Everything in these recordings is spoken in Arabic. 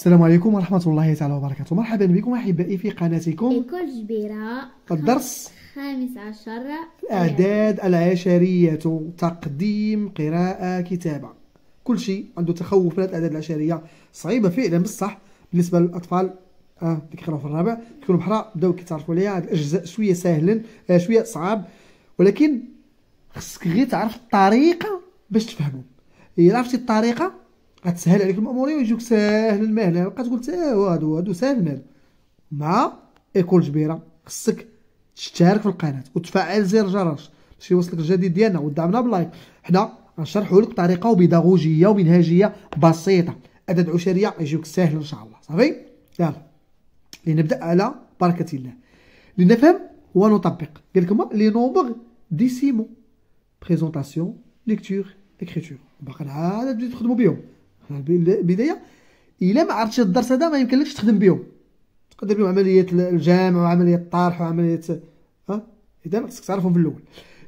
السلام عليكم ورحمة الله تعالى وبركاته مرحبا بكم أحبائي في قناتكم إيكول جبيرة الدرس خامس عشر الأعداد العشرية تقديم قراءة كتابة كل شيء عنده تخوف من الأعداد العشرية صعيبة فعلا بصح بالنسبة للأطفال اه اللي في الرابع كيكونوا بحرا بداو كيتعرفوا عليها هاد الأجزاء شوية ساهلا آه شوية صعاب ولكن خصك غير تعرف الطريقة باش تفهمو إلا عرفتي الطريقة غتسهل عليك الامور ويجيوك ساهلا مهلا كتقول تا هو هادو هادو ساهل مهلا مع ايكول جبيره خصك تشترك في القناه وتفعل زر الجرس باش يوصلك الجديد ديالنا ودعمنا بلايك حنا غنشرحو لك بطريقه وبيداغوجية ومنهجيه بسيطه اعداد عشريه يجيوك ساهل ان شاء الله صافي يلا لنبدا على بركه الله لنفهم ونطبق قال لكم لي نومبغ ديسيمو بريزونطاسيون ليكتور اكريتور باقي عاد تبداو تخدمو بيهم البدايه الا ما عرفتش الدرس هذا ما يمكنلكش تخدم بهم تقدر بهم عمليات الجامع وعمليات الطرح وعمليات ها اذا خصك تعرفهم في الاول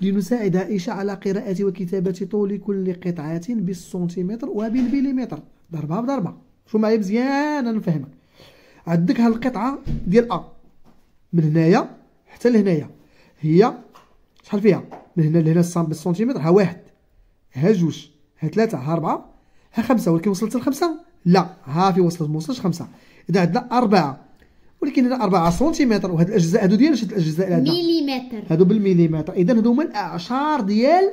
لنساعد عائشة على قراءة وكتابة طول كل قطعة بالسنتيمتر وبالمليمتر ضربة بضربة شو معايا مزيان انا نفهمك عندك هاد القطعة ديال أ من هنايا حتى لهنايا هي شحال فيها من هنا لهنا بالسنتيمتر ها واحد ها جوج ها ثلاثة ها أربعة ها خمسة ولكن وصلت لخمسة لا ها في وصلت ما وصلتش خمسة إذا عندنا أربعة ولكن هنا 4 سنتيمتر وهاد الأجزاء هادو ديال شت الأجزاء عندنا مليمتر هادو بالمليمتر إذا هادو هما الأعشار ديال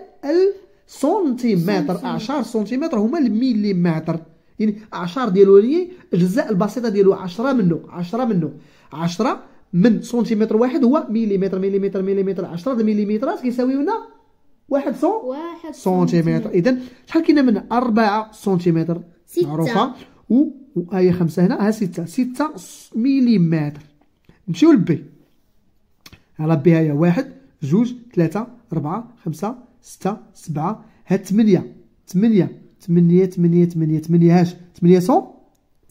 السنتيمتر أعشار سنتيمتر هما المليمتر يعني أعشار ديالو هي الأجزاء البسيطة ديالو 10 منه 10 منه 10 من سنتيمتر واحد هو مليمتر مليمتر مليمتر 10 المليمترات كيساويونا واحد سون واحد سنتيمتر اذا شحال كاينه من أربعة سنتيمتر ستة معروفه و هي خمسة هنا ها ستة ستة مليمتر نمشيو لبي على بي هي واحد جوج ثلاثة أربعة خمسة ستة سبعة ها ثمانية ثمانية ثمانية ثمانية ثمانية ثمانية هاش ثمانية سون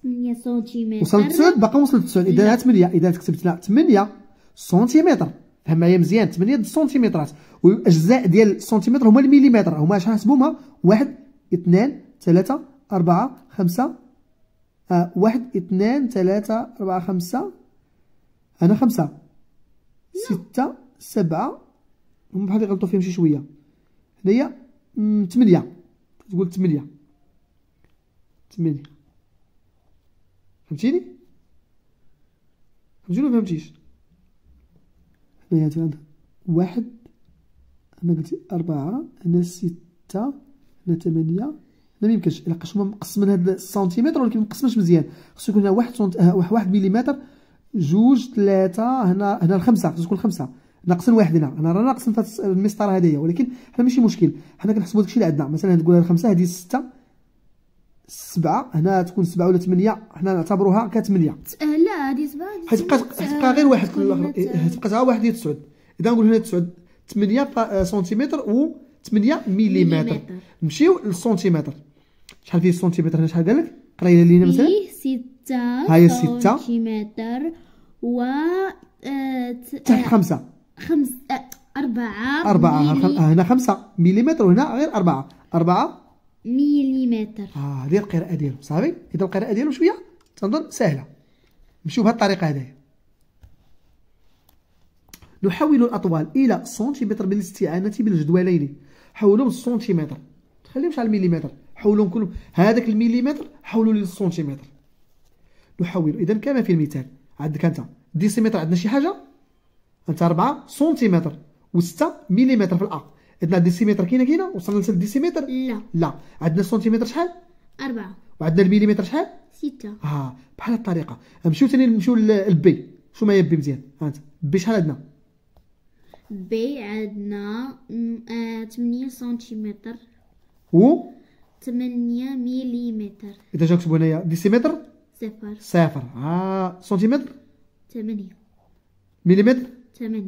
8 سنتيمتر وصلت تسعود باقا وصلت تسعود إذا ها ثمانية إذا كتبت لها ثمانية سنتيمتر هما مزيان 8 سنتيمترات والاجزاء ديال السنتيمتر هما المليمتر هما اش حاسبهم واحد اثنان ثلاثة أربعة خمسة آه واحد اثنان ثلاثة أربعة خمسة أنا خمسة ستة سبعة هما بحال غلطوا فيهم شي شوية هنايا ثمانية تقول ثمانية ثمانية فهمتيني فهمتيني ولا فهمتيش معناتها عندها واحد انا قلت أربعة هنا ستة هنا ثمانية هنا ميمكنش إلا هما مقسمين هاد السنتيمتر ولكن مقسمش مزيان خصو يكون هنا واحد سنت... آه، واحد مليمتر جوج ثلاثة هنا هنا الخمسة خصو تكون خمسة ناقصين واحد هنا انا راه ناقص آه، المسطره هذايا ولكن حنا ماشي مشكل حنا كنحسبو داكشي اللي عندنا مثلا تقول هاد خمسه هادي سته سبعه هنا تكون سبعه ولا ثمانيه حنا نعتبروها كثمانيه حتبقى غير واحد حتبقى إيه، غير واحد يتصعد اذا نقول هنا تصعد 8 آه، سنتيمتر و 8 مليمتر نمشيو للسنتيمتر شحال فيه السنتيمتر هنا شحال قال لك قرينا لينا مثلا فيه 6 هاي 6 سنتيمتر و آه، تحت 5 آه، 5 أربعة أربعة هنا خمسة مليمتر وهنا غير أربعة أربعة مليمتر اه هذه القراءة ديالو صافي إذا القراءة ديالو شوية تنظر سهلة نمشيو بهذه الطريقه هذايا نحول الاطوال الى سنتيمتر بالاستعانه بالجدولين حولهم سنتيمتر تخليهمش على المليمتر حولهم كلهم هذاك المليمتر حولوا للسنتيمتر نحول اذا كما في المثال عندك انت ديسيمتر عندنا شي حاجه انت 4 سنتيمتر و6 مليمتر في الا عندنا ديسيمتر كاينه كاينه وصلنا للديسيمتر لا لا عندنا سنتيمتر شحال 4 وعندنا المليمتر شحال ستة اه بحال هاد الطريقه نمشيو ثاني نمشيو لبي شو ما هي بي مزيان انت بي شحال عندنا بي عندنا 8 آه، سنتيمتر و 8 مليمتر اذا جا نكتبو هنايا ديسيمتر صفر صفر اه سنتيمتر 8 مليمتر 8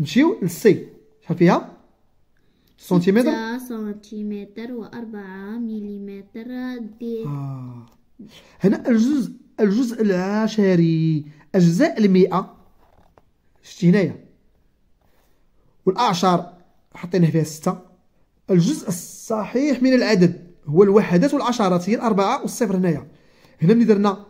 نمشيو للسي شحال فيها سنتيمتر سنتيمتر و 4 مليمتر دي آه. هنا الجزء الجزء العشري أجزاء المئة شتي هنايا والأعشار حطينا فيها ستة الجزء الصحيح من العدد هو الوحدات والعشرات هي الأربعة والصفر هنايا هنا ملي درنا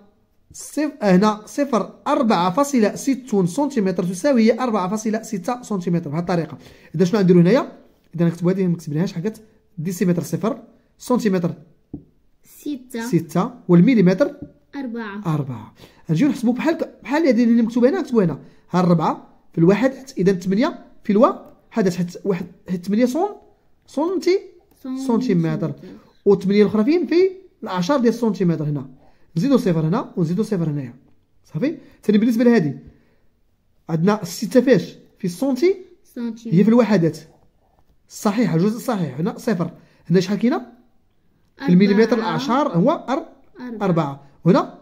صفر هنا صفر أربعة فاصلة ستون سنتيمتر تساوي هي أربعة فاصلة ستة سنتيمتر بهذه الطريقة إذا شنو غنديرو هنايا إذا نكتبو هادي مكتبناهاش حكت ديسيمتر صفر سنتيمتر ستة ستة والمليمتر أربعة أربعة نجيو نحسبو بحال بحال هذه اللي مكتوبة هنا مكتوبة هنا ها الربعة في الواحد إذا ثمانية في الواحدات حيت واحد حيت ثمانية سون سنتي سنتيمتر وثمانية الأخرى فين في العشر ديال السنتيمتر هنا نزيدو صفر هنا ونزيدو صفر هنايا صافي ثاني بالنسبة لهذه عندنا الستة فاش في السنتي هي في الوحدات صحيحة الجزء الصحيح هنا صفر هنا شحال كاينة المليمتر الاعشار هو أر... أربعة. أربعة هنا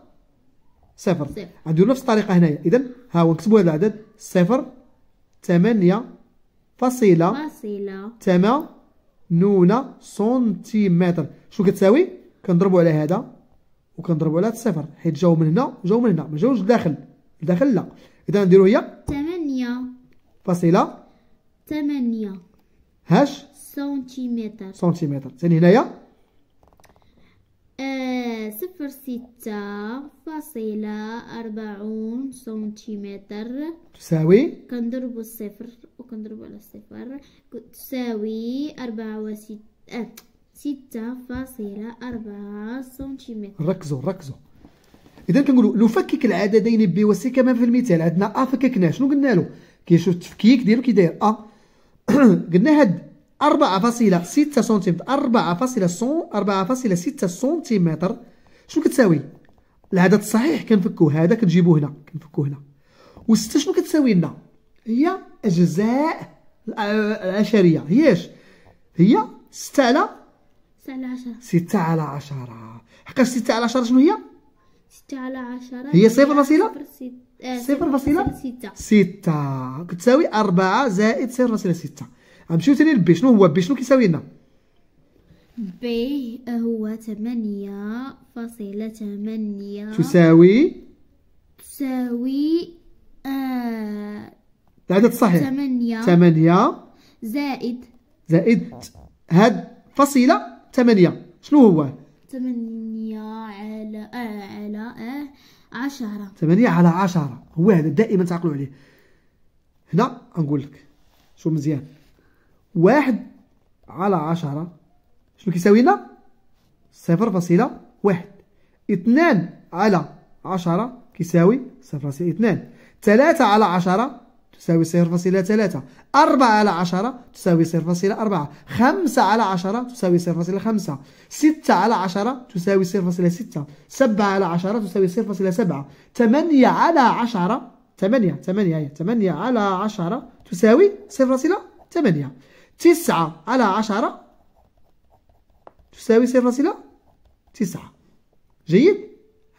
صفر غنديرو نفس الطريقة هنايا إذا ها هو نكتبوا هذا العدد صفر ثمانية فاصلة ثمانون سنتيمتر شنو كتساوي كنضربوا على هذا وكنضربوا على الصفر حيت جاو من هنا وجاو من هنا ما جاوش لداخل لداخل لا إذا نديرو هي ثمانية فاصلة ثمانية هاش سنتيمتر سنتيمتر ثاني هنايا آه، صفر ستة فاصلة أربعون سنتيمتر تساوي كنضرب الصفر وكنضرب على الصفر تساوي أربعة وستة آه، ستة فاصلة أربعة سنتيمتر ركزوا ركزوا إذا كنقولوا لو فكك العددين بي وسي كما في المثال عندنا أ فككناه شنو قلنا له كيشوف التفكيك ديالو كي داير أ قلنا هاد 4.6 سنتيمتر 4.6 سنتيمتر شنو كتساوي العدد الصحيح كنفكوه هذا كتجيبوه هنا كنفكوه هنا وستة شنو كتساوي لنا هي اجزاء العشريه هيش هي أش على ستة على ستة على عشرة حقاش ستة على عشرة شنو هي ستة على عشرة هي صفر فاصلة صفر آه، فاصلة ستة كتساوي أربعة زائد صفر فاصلة ستة. غنمشيو ثاني لبي شنو هو بي شنو كيساوي لنا بي هو 8.8 تساوي تساوي آه العدد الصحيح 8 8 زائد زائد هاد فاصلة 8 شنو هو 8 على آه على آه عشرة 8 على 10 هو هذا دائما تعقلوا عليه هنا نقول لك شوف مزيان واحد على عشرة شنو كيساوي لنا صفر فاصلة واحد اثنان على عشرة كيساوي صفر فاصلة اثنان ثلاثة على عشرة تساوي صفر فاصلة ثلاثة أربعة على عشرة تساوي صفر فاصلة أربعة خمسة على عشرة تساوي صفر فاصلة خمسة ستة على عشرة تساوي صفر فاصلة ستة سبعة على عشرة تساوي صفر فاصلة سبعة ثمانية على عشرة ثمانية ثمانية هي ثمانية على عشرة تساوي صفر فاصلة ثمانية تسعة على عشرة تساوي صفر فاصلة تسعة جيد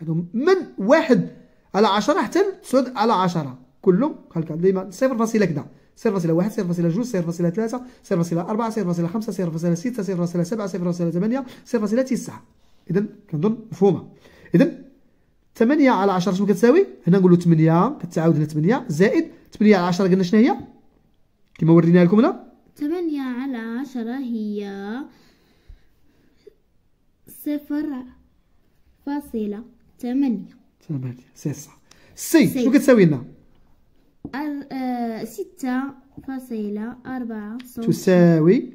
هادو من واحد على عشرة حتى تسعود على عشرة كلهم هكا ديما صفر فاصلة كدا صفر فاصلة واحد صفر فاصلة جوج صفر فاصلة ثلاثة صفر فاصلة أربعة صفر فاصلة خمسة صفر فاصلة ستة صفر فاصلة سبعة صفر فاصلة ثمانية صفر فاصلة تسعة إذا كنظن مفهومة إذا ثمانية على عشرة شنو كتساوي هنا نقولو ثمانية كتعاود هنا ثمانية زائد ثمانية على عشرة قلنا شناهي كيما ورينا وريناها لكم هنا ثمانية على عشرة هي صفر فاصلة ثمانية ثمانية سي صح سي شنو كتساوي لنا؟ آه، ستة فاصلة أربعة تساوي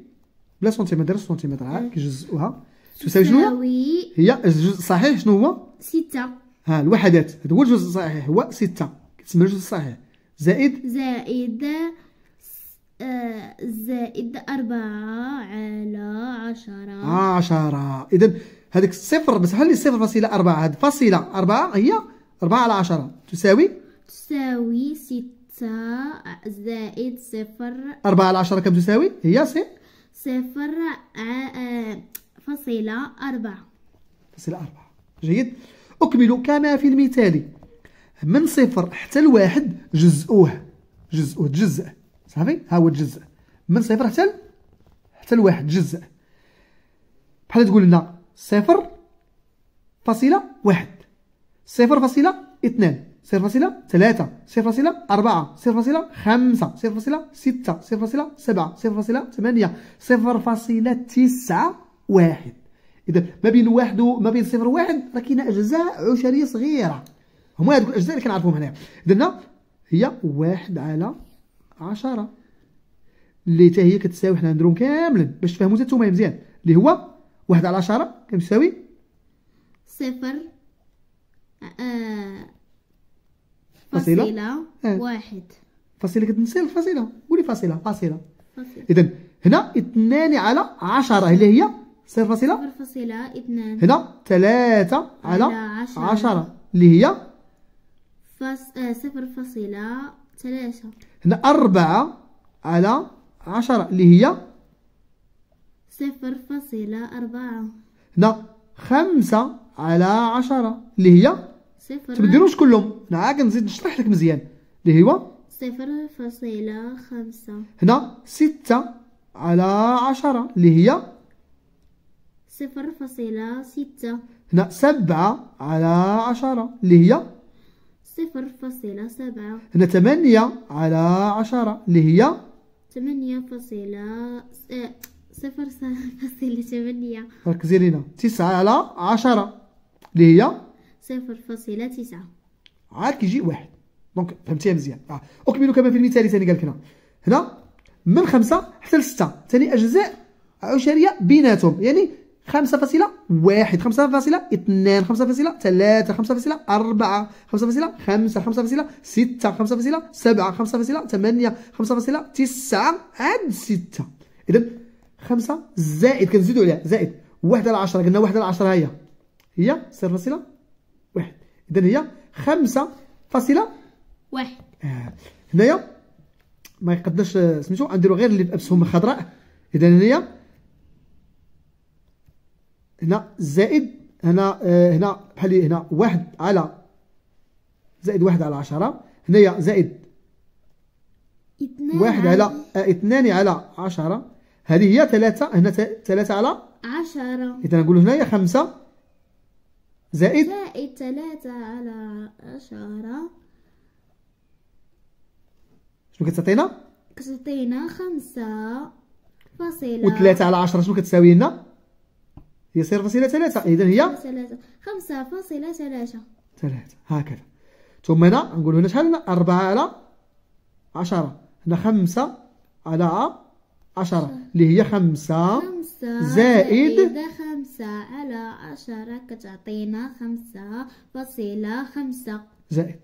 بلا سنتيمتر سنتيمتر عاد آه. كيجزئوها تساوي شنو هي الجزء الصحيح شنو هو؟ ستة ها الوحدات هذا هو الجزء الصحيح هو ستة كتسمى الجزء الصحيح زائد زائد آه، زائد أربعة على عشرة آه، عشرة إذا هذيك الصفر بس هل صفر فاصلة أربعة هاد فاصلة أربعة هي أربعة على عشرة تساوي تساوي ستة زائد صفر أربعة على عشرة كم تساوي هي سي صفر آه، فاصلة أربعة فاصلة أربعة جيد أكمل كما في المثال من صفر حتى الواحد جزؤه جزؤه تجزأ صافي ها هو الجزء من صفر حتى حتى لواحد جزء بحال تقول لنا صفر فاصلة واحد صفر فاصلة اثنان صفر فاصلة ثلاثة صفر فاصلة أربعة صفر فاصلة خمسة صفر فاصلة ستة صفر فاصلة سبعة صفر فاصلة ثمانية صفر فاصلة تسعة واحد إذا ما بين واحد وما بين صفر واحد راه كاينة أجزاء عشرية صغيرة هما هادوك الأجزاء اللي كنعرفوهم هنايا إذا هي واحد على عشرة اللي حتى هي كتساوي حنا نديرهم كاملين باش تفهموا حتى نتوما مزيان اللي هو واحد على عشرة كتساوي صفر آه فاصلة, آه. واحد فاصلة كتنسي الفاصلة قولي فاصلة فاصلة, فاصلة. إذا هنا اثنان على عشرة اللي هي صفر فاصلة صفر فاصلة اثنان هنا ثلاثة على, عشرة. عشرة اللي هي فاص... آه، صفر فاصلة ثلاثة هنا أربعة على عشرة اللي هي صفر فاصلة أربعة هنا خمسة على عشرة اللي هي صفر تبديروش كلهم هنا عاد نزيد نشرح لك مزيان اللي هو صفر فاصلة خمسة هنا ستة على عشرة اللي هي صفر فاصلة ستة هنا سبعة على عشرة اللي هي صفر فاصلة سبعة هنا ثمانية على عشرة اللي هي ثمانية فاصلة آه، صفر فاصلة ثمانية ركزي لينا تسعة على عشرة اللي هي صفر فاصلة تسعة عاد كيجي واحد دونك فهمتيها مزيان آه. اكملوا كما في المثال ثاني قال هنا هنا من خمسة حتى لستة ثاني أجزاء عشرية بيناتهم يعني خمسة فاصلة واحد خمسة فاصلة اثنان خمسة فاصلة ثلاثة خمسة فاصلة أربعة خمسة فاصلة خمسة خمسة فاصلة ستة خمسة فاصلة سبعة خمسة فاصلة ثمانية خمسة فاصلة تسعة عاد ستة إذا خمسة زائد كنزيدو عليها زائد واحد على عشرة قلنا واحد على عشرة هي هي صفر فاصلة واحد إذا هي خمسة فاصلة واحد هنايا ما يقدرش سميتو غير اللي بأبسهم خضراء إذا هنايا هنا زائد هنا آه هنا بحال هنا واحد على زائد واحد على عشرة هنايا زائد واحد على, آه، اثنان على عشرة هذه هي ثلاثة هنا ثلاثة على عشرة إذا نقول هنايا خمسة زائد زائد ثلاثة على عشرة شنو كتعطينا؟ كتعطينا خمسة فاصلة وثلاثة على عشرة شنو كتساوي لنا؟ هي صفر فاصلة ثلاثة إذا هي خمسة فاصلة ثلاثة ثلاثة هكذا ثم هنا نقول هنا شحال هنا أربعة على عشرة هنا خمسة على عشرة اللي هي خمسة زائد خمسة على عشرة كتعطينا خمسة فاصلة خمسة زائد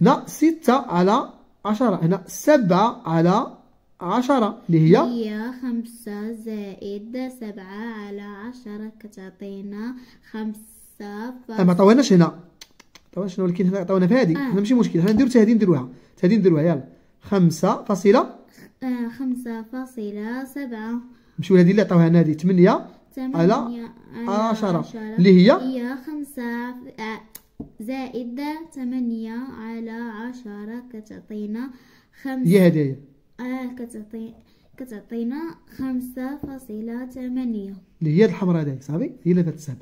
هنا ستة على عشرة هنا سبعة على عشرة اللي هي هي خمسة زائد سبعة على عشرة كتعطينا خمسة فاصل طيب ما طويناش هنا طوينا شنو ولكن هنا طوينا في هذه آه. ماشي مشكل حنا نديرو حتى هذه نديروها حتى هذه نديروها يلا خمسة فاصلة آه خمسة فاصلة سبعة نمشيو لهذه اللي عطاوها لنا هذه ثمانية على عشرة اللي هي هي خمسة آه، زائد ثمانية على عشرة كتعطينا خمسة هي هذه آه، كتعطي كتعطينا خمسة فاصلة ثمانية اللي هي الحمراء هذيك صافي هي اللي تتساب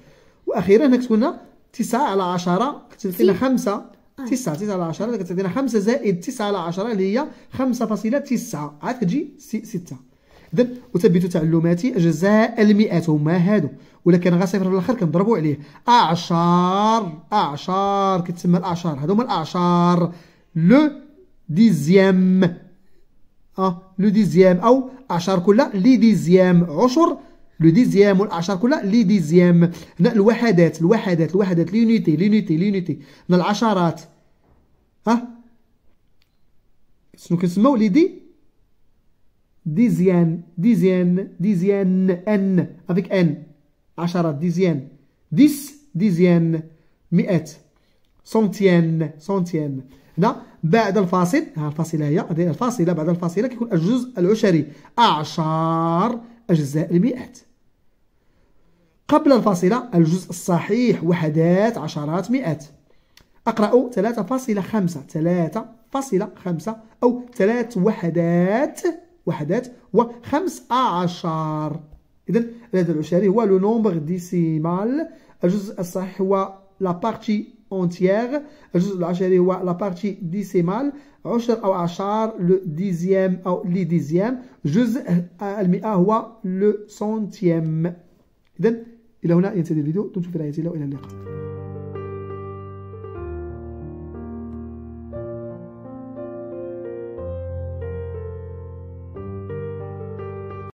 واخيرا هنا كتقولنا تسعة على عشرة كتعطينا خمسة آه. تسعة تسعة على عشرة كتعطينا خمسة زائد تسعة على عشرة اللي هي خمسة فاصلة تسعة عاد كتجي ستة إذا أثبت تعلماتي أجزاء المئات هما هادو ولا كان غير صفر في الآخر كنضربو عليه أعشار أعشار كتسمى الأعشار هادو هما الأعشار لو ديزيام اه لو ديزيام او عشر كلها لي ديزيام عشر لو ديزيام والعشر كلها لي ديزيام هنا الوحدات الوحدات الوحدات ليونيتي ليونيتي ليونيتي هنا العشرات ها شنو كنسموو لي دي ديزيان ديزيان ديزيان ان افيك ان عشرات ديزيان ديس ديزيان مئات سنتيان سنتيان هنا بعد الفاصل ها الفاصلة هي الفاصلة بعد الفاصلة كيكون الجزء العشري أعشار أجزاء المئات قبل الفاصلة الجزء الصحيح وحدات عشرات مئات أقرأ 3.5 3.5 أو ثلاث وحدات وحدات وخمس أعشار إذا العدد العشري هو لو نومبر ديسيمال الجزء الصحيح هو لا بارتي entière, la partie décimale, le dixième, oh, les dixièmes, euh, le centième. ce هنا ينتهي الفيديو دمتم في رعاية الله